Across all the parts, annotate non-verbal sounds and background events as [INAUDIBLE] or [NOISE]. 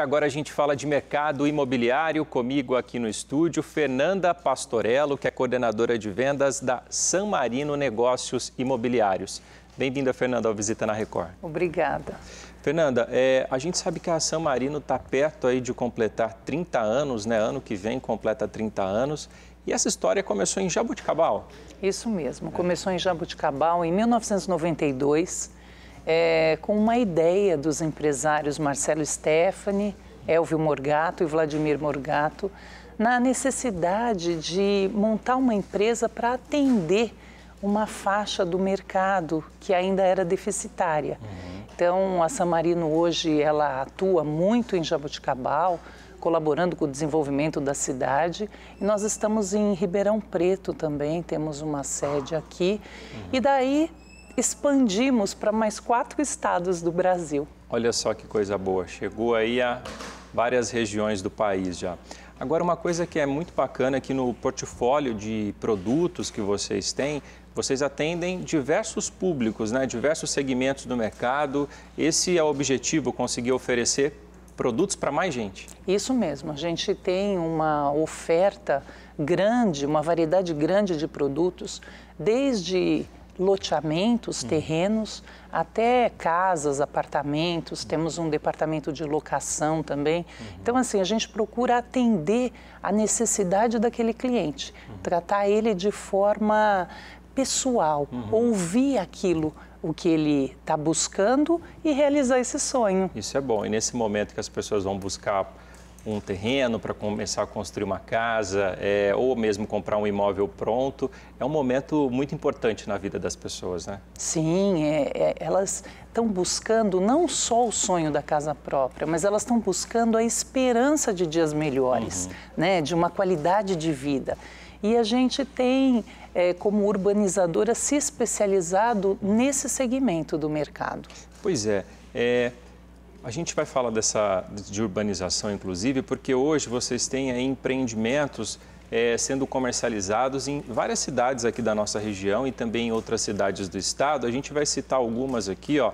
Agora a gente fala de mercado imobiliário. Comigo aqui no estúdio, Fernanda Pastorello, que é coordenadora de vendas da San Marino Negócios Imobiliários. Bem-vinda, Fernanda, ao Visita na Record. Obrigada. Fernanda, é, a gente sabe que a San Marino está perto aí de completar 30 anos, né? Ano que vem completa 30 anos. E essa história começou em Jabuticabal. Isso mesmo, é. começou em Jabuticabal em 1992 é, com uma ideia dos empresários Marcelo Stefani, Elvio Morgato e Vladimir Morgato, na necessidade de montar uma empresa para atender uma faixa do mercado que ainda era deficitária. Uhum. Então, a Samarino hoje ela atua muito em Jaboticabal, colaborando com o desenvolvimento da cidade. E nós estamos em Ribeirão Preto também, temos uma sede aqui. Uhum. E daí expandimos para mais quatro estados do Brasil. Olha só que coisa boa, chegou aí a várias regiões do país já. Agora, uma coisa que é muito bacana é que no portfólio de produtos que vocês têm, vocês atendem diversos públicos, né? diversos segmentos do mercado. Esse é o objetivo, conseguir oferecer produtos para mais gente. Isso mesmo, a gente tem uma oferta grande, uma variedade grande de produtos, desde loteamentos, hum. terrenos, uhum. até casas, apartamentos, uhum. temos um departamento de locação também. Uhum. Então, assim, a gente procura atender a necessidade daquele cliente, uhum. tratar ele de forma pessoal, uhum. ouvir aquilo o que ele está buscando e realizar esse sonho. Isso é bom. E nesse momento que as pessoas vão buscar um terreno para começar a construir uma casa é, ou mesmo comprar um imóvel pronto. É um momento muito importante na vida das pessoas, né? Sim, é, é, elas estão buscando não só o sonho da casa própria, mas elas estão buscando a esperança de dias melhores, uhum. né? De uma qualidade de vida. E a gente tem, é, como urbanizadora, se especializado nesse segmento do mercado. Pois é. É, a gente vai falar dessa de urbanização, inclusive, porque hoje vocês têm empreendimentos é, sendo comercializados em várias cidades aqui da nossa região e também em outras cidades do estado. A gente vai citar algumas aqui, ó.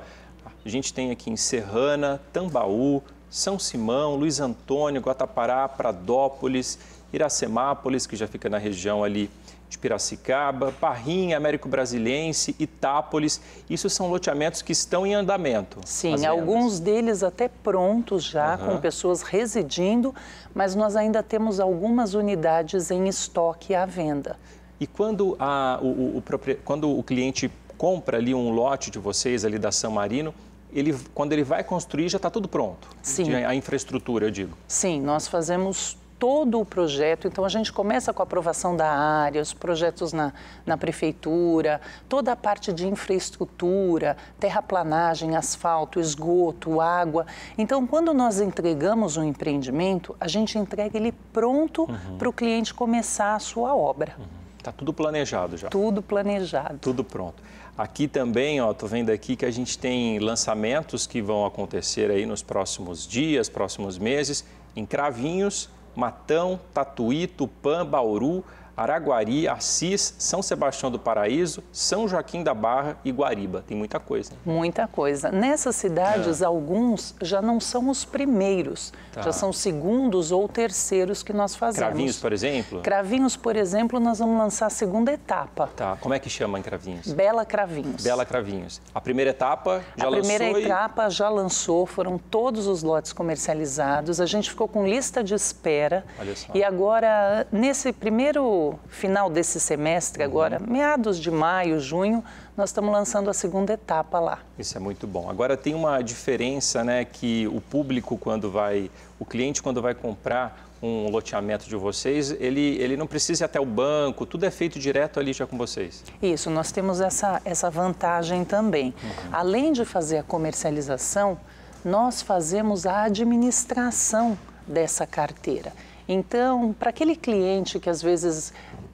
A gente tem aqui em Serrana, Tambaú, São Simão, Luiz Antônio, Guatapará, Pradópolis, Iracemápolis, que já fica na região ali de Piracicaba, Parrinha, Américo Brasiliense, Itápolis. Isso são loteamentos que estão em andamento. Sim, alguns deles até prontos já, uhum. com pessoas residindo, mas nós ainda temos algumas unidades em estoque à venda. E quando, a, o, o, o quando o cliente compra ali um lote de vocês, ali da San Marino, ele, quando ele vai construir, já está tudo pronto? Sim. A infraestrutura, eu digo. Sim, nós fazemos todo o projeto. Então, a gente começa com a aprovação da área, os projetos na, na prefeitura, toda a parte de infraestrutura, terraplanagem, asfalto, esgoto, água. Então, quando nós entregamos um empreendimento, a gente entrega ele pronto uhum. para o cliente começar a sua obra. Está uhum. Tá tudo planejado já. Tudo planejado. Tudo pronto. Aqui também, ó, tô vendo aqui que a gente tem lançamentos que vão acontecer aí nos próximos dias, próximos meses, em Cravinhos Matão, Tatuí, Tupã, Bauru, Araguari, Assis, São Sebastião do Paraíso, São Joaquim da Barra e Guariba. Tem muita coisa. Né? Muita coisa. Nessas cidades, é. alguns já não são os primeiros, tá. já são segundos ou terceiros que nós fazemos. Cravinhos, por exemplo? Cravinhos, por exemplo, nós vamos lançar a segunda etapa. Tá. Como é que chama em Cravinhos? Bela Cravinhos. Bela Cravinhos. A primeira etapa já a lançou? A primeira etapa já lançou, foram todos os lotes comercializados. A gente ficou com lista de espera. Olha só. E agora, nesse primeiro final desse semestre uhum. agora, uhum. meados de maio, junho, nós estamos lançando a segunda etapa lá. Isso é muito bom. Agora tem uma diferença, né, que o público quando vai, o cliente quando vai comprar um loteamento de vocês, ele, ele não precisa ir até o banco, tudo é feito direto ali já com vocês. Isso, nós temos essa, essa vantagem também. Uhum. Além de fazer a comercialização, nós fazemos a administração dessa carteira. Então, para aquele cliente que às vezes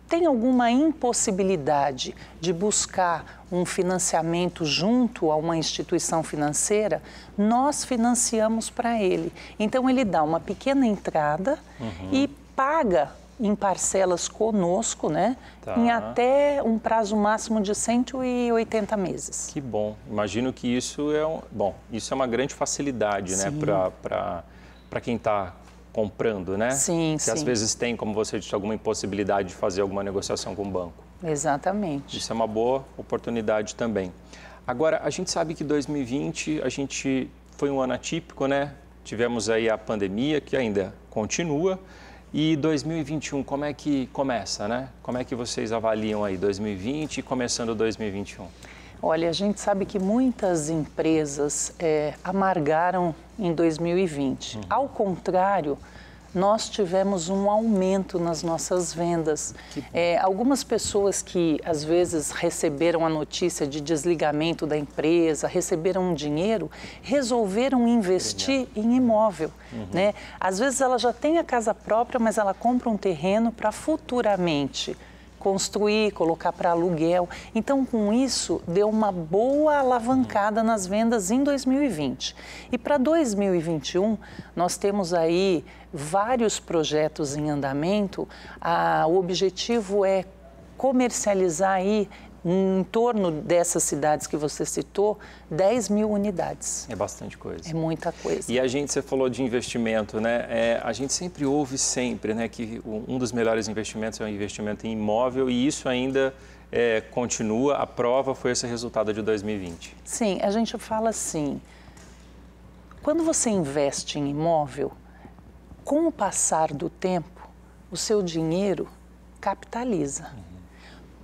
tem alguma impossibilidade de buscar um financiamento junto a uma instituição financeira, nós financiamos para ele. Então ele dá uma pequena entrada uhum. e paga em parcelas conosco, né? Tá. Em até um prazo máximo de 180 meses. Que bom. Imagino que isso é um, bom, isso é uma grande facilidade, né, Sim. né, para para quem está comprando, né? Sim, que sim. às vezes tem, como você disse, alguma impossibilidade de fazer alguma negociação com o banco. Exatamente. Isso é uma boa oportunidade também. Agora, a gente sabe que 2020 a gente foi um ano atípico, né? Tivemos aí a pandemia que ainda continua. E 2021, como é que começa, né? Como é que vocês avaliam aí 2020 e começando 2021? Olha, a gente sabe que muitas empresas é, amargaram em 2020. Uhum. Ao contrário, nós tivemos um aumento nas nossas vendas. É, algumas pessoas que às vezes receberam a notícia de desligamento da empresa, receberam um dinheiro, resolveram investir em imóvel. Uhum. Né? Às vezes ela já tem a casa própria, mas ela compra um terreno para futuramente construir, colocar para aluguel. Então, com isso, deu uma boa alavancada nas vendas em 2020. E para 2021, nós temos aí vários projetos em andamento. Ah, o objetivo é comercializar aí em torno dessas cidades que você citou, 10 mil unidades. É bastante coisa. É muita coisa. E a gente, você falou de investimento, né? É, a gente sempre ouve sempre, né, que um dos melhores investimentos é o investimento em imóvel e isso ainda é, continua. A prova foi esse resultado de 2020. Sim, a gente fala assim, quando você investe em imóvel, com o passar do tempo, o seu dinheiro capitaliza. Uhum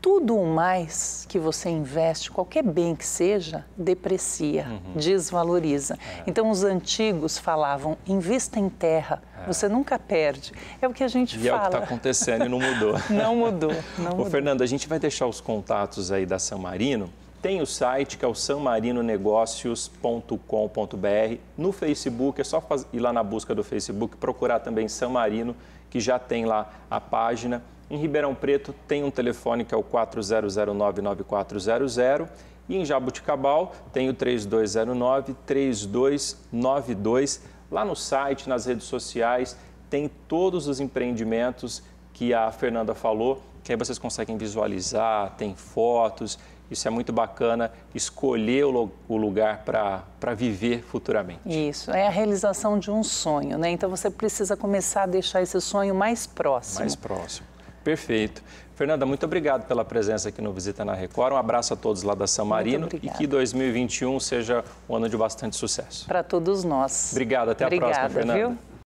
tudo o mais que você investe, qualquer bem que seja, deprecia, uhum. desvaloriza. É. Então, os antigos falavam: invista em terra, é. você nunca perde. É o que a gente e fala. E é o que está acontecendo e não mudou. [LAUGHS] não mudou. Não Ô, Fernando, a gente vai deixar os contatos aí da San Marino. Tem o site que é o sanmarinonegócios.com.br. No Facebook, é só ir lá na busca do Facebook, procurar também San Marino, que já tem lá a página em Ribeirão Preto tem um telefone que é o 40099400 e em Jabuticabal tem o 3209-3292. Lá no site, nas redes sociais, tem todos os empreendimentos que a Fernanda falou, que aí vocês conseguem visualizar, tem fotos. Isso é muito bacana, escolher o lugar para viver futuramente. Isso, é a realização de um sonho, né? Então você precisa começar a deixar esse sonho mais próximo. Mais próximo. Perfeito. Fernanda, muito obrigado pela presença aqui no Visita na Record. Um abraço a todos lá da San Marino e que 2021 seja um ano de bastante sucesso. Para todos nós. Obrigado, até Obrigada, a próxima, Fernanda. Viu?